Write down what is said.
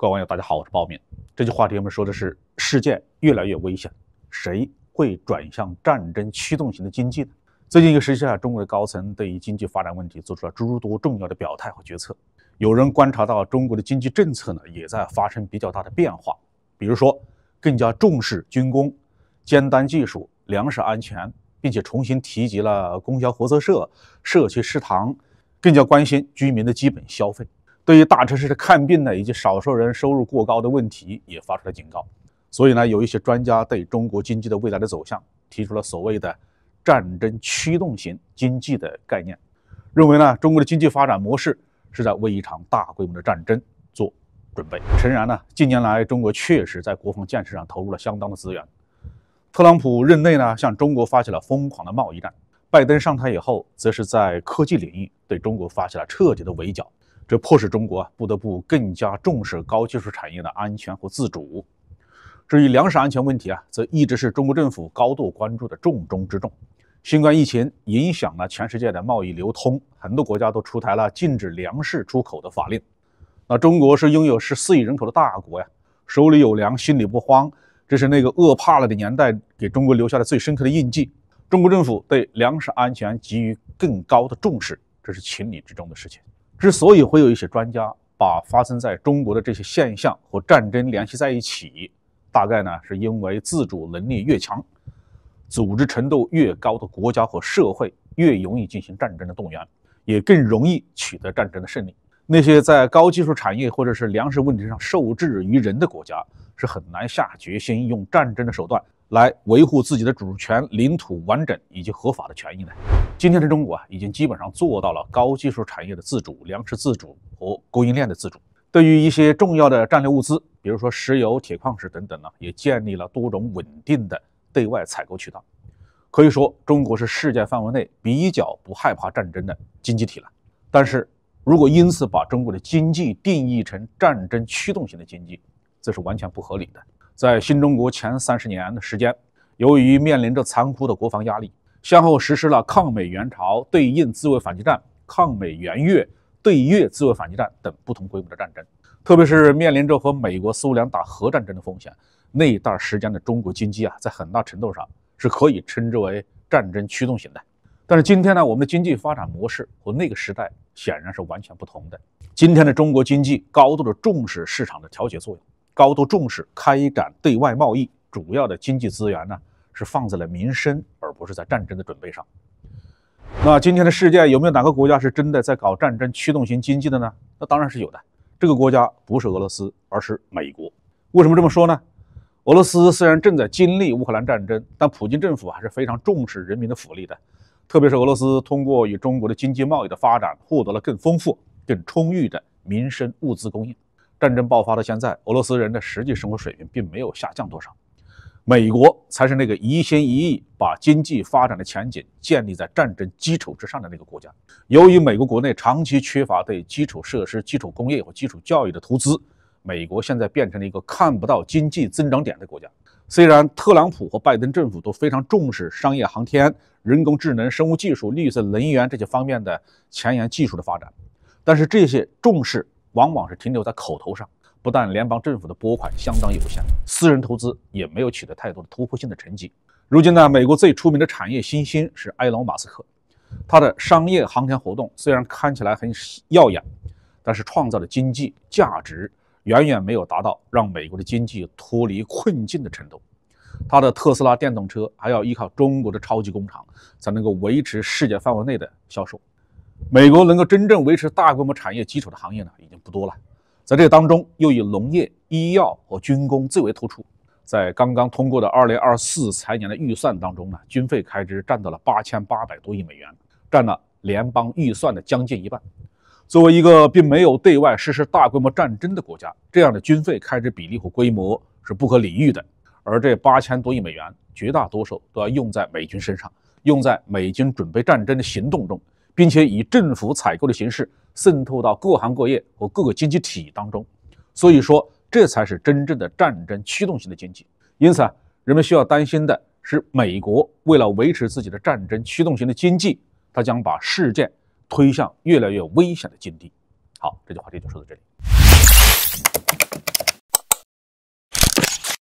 各位网友，大家好，我是鲍明。这期话题我们说的是世界越来越危险，谁会转向战争驱动型的经济呢？最近一个时期啊，中国的高层对于经济发展问题做出了诸多重要的表态和决策。有人观察到，中国的经济政策呢，也在发生比较大的变化，比如说更加重视军工、尖端技术、粮食安全，并且重新提及了供销合作社、社区食堂，更加关心居民的基本消费。对于大城市的看病呢，以及少数人收入过高的问题，也发出了警告。所以呢，有一些专家对中国经济的未来的走向提出了所谓的“战争驱动型经济”的概念，认为呢，中国的经济发展模式是在为一场大规模的战争做准备。诚然呢，近年来中国确实在国防建设上投入了相当的资源。特朗普任内呢，向中国发起了疯狂的贸易战；拜登上台以后，则是在科技领域对中国发起了彻底的围剿。这迫使中国啊不得不更加重视高技术产业的安全和自主。至于粮食安全问题啊，则一直是中国政府高度关注的重中之重。新冠疫情影响了全世界的贸易流通，很多国家都出台了禁止粮食出口的法令。那中国是拥有十四亿人口的大国呀，手里有粮，心里不慌。这是那个饿怕了的年代给中国留下的最深刻的印记。中国政府对粮食安全给予更高的重视，这是情理之中的事情。之所以会有一些专家把发生在中国的这些现象和战争联系在一起，大概呢是因为自主能力越强、组织程度越高的国家和社会越容易进行战争的动员，也更容易取得战争的胜利。那些在高技术产业或者是粮食问题上受制于人的国家，是很难下决心用战争的手段。来维护自己的主权、领土完整以及合法的权益呢？今天的中国啊，已经基本上做到了高技术产业的自主、粮食自主和供应链的自主。对于一些重要的战略物资，比如说石油、铁矿石等等呢，也建立了多种稳定的对外采购渠道。可以说，中国是世界范围内比较不害怕战争的经济体了。但是，如果因此把中国的经济定义成战争驱动型的经济，这是完全不合理的。在新中国前三十年的时间，由于面临着残酷的国防压力，先后实施了抗美援朝、对印自卫反击战、抗美援越、对越自卫反击战等不同规模的战争。特别是面临着和美国、苏联打核战争的风险，那一段时间的中国经济啊，在很大程度上是可以称之为战争驱动型的。但是今天呢，我们的经济发展模式和那个时代显然是完全不同的。今天的中国经济高度的重视市场的调节作用。高度重视开展对外贸易，主要的经济资源呢是放在了民生，而不是在战争的准备上。那今天的世界有没有哪个国家是真的在搞战争驱动型经济的呢？那当然是有的。这个国家不是俄罗斯，而是美国。为什么这么说呢？俄罗斯虽然正在经历乌克兰战争，但普京政府还是非常重视人民的福利的。特别是俄罗斯通过与中国的经济贸易的发展，获得了更丰富、更充裕的民生物资供应。战争爆发到现在，俄罗斯人的实际生活水平并没有下降多少。美国才是那个一心一意把经济发展的前景建立在战争基础之上的那个国家。由于美国国内长期缺乏对基础设施、基础工业和基础教育的投资，美国现在变成了一个看不到经济增长点的国家。虽然特朗普和拜登政府都非常重视商业航天、人工智能、生物技术、绿色能源这些方面的前沿技术的发展，但是这些重视。往往是停留在口头上，不但联邦政府的拨款相当有限，私人投资也没有取得太多的突破性的成绩。如今呢，美国最出名的产业新星是埃隆·马斯克，他的商业航天活动虽然看起来很耀眼，但是创造的经济价值远远没有达到让美国的经济脱离困境的程度。他的特斯拉电动车还要依靠中国的超级工厂才能够维持世界范围内的销售。美国能够真正维持大规模产业基础的行业呢，已经不多了。在这当中，又以农业、医药和军工最为突出。在刚刚通过的二零二四财年的预算当中呢，军费开支占到了八千八百多亿美元，占了联邦预算的将近一半。作为一个并没有对外实施大规模战争的国家，这样的军费开支比例和规模是不可理喻的。而这八千多亿美元，绝大多数都要用在美军身上，用在美军准备战争的行动中。并且以政府采购的形式渗透到各行各业和各个经济体当中，所以说这才是真正的战争驱动型的经济。因此啊，人们需要担心的是，美国为了维持自己的战争驱动型的经济，它将把事件推向越来越危险的境地。好，这句话题就说到这里。